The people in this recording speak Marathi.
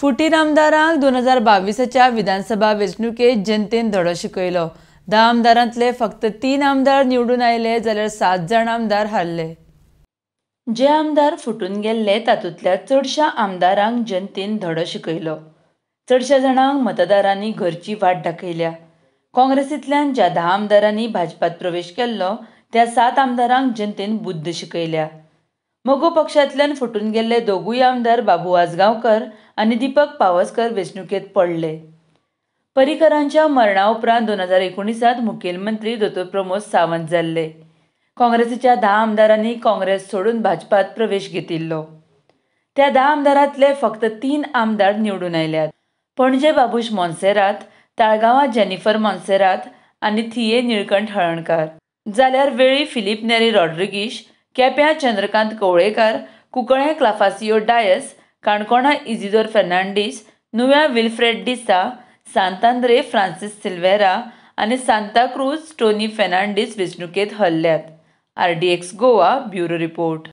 फुटीर आमदारांक दोन हजार बावीसच्या विधानसभा वेंचणुकेत जनतेन धडो शिकयलो धा आमदारांतले फक्त तीन आमदार निवडून आयले जाल्यार सात जाण आमदार हारले जे आमदार फुटून गेल्ले तातूंतल्या चडशा आमदारांक जनतेन धडो शिकयलो चडशा जाणांक मतदारांनी घरची वाट दाखयल्या काँग्रेसींतल्यान ज्या धा आमदारांनी भाजपांत प्रवेश केल्लो त्या सात आमदारांक जनतेन बुद्ध शिकयल्या मगो पक्षांतल्यान फुटून गेल्ले दोगूय आमदार बाबू आजगांवकर आणि दीपक पावसकर वेचणुकेत पडले पर्रिकरांच्या मरणाउपरांत दोन हजार एकोणीसात मुख्यमंत्री दोतोर प्रमोद सावंत जाल्ले काँग्रेसीच्या धा आमदारांनी काँग्रेस सोडून भाजपात प्रवेश घेतिल्लो त्या दहा आमदारातले फक्त तीन आमदार निवडून आयल्यात पणजे बाबूश मोन्सेरात ताळगांवां जेनिफर मोन्सेरात आणि थिये निळकंठ हळणकार जाल्यार वेळी फिलिप नेरी रॉड्रिगीश केप्या चंद्रकांत कवळेकर कुकळे क्लाफासियो डायस काणकोणा इजिदोर फेर्नांडीस नुव्या विल्फ्रेड डिसा सांतांद्रे फ्रांसीस सिल्वेरा आनी सांताक्रूज टोनी फेर्नांडीस वेंचणुकेंत हल्ल्यात R D X Goa bureau report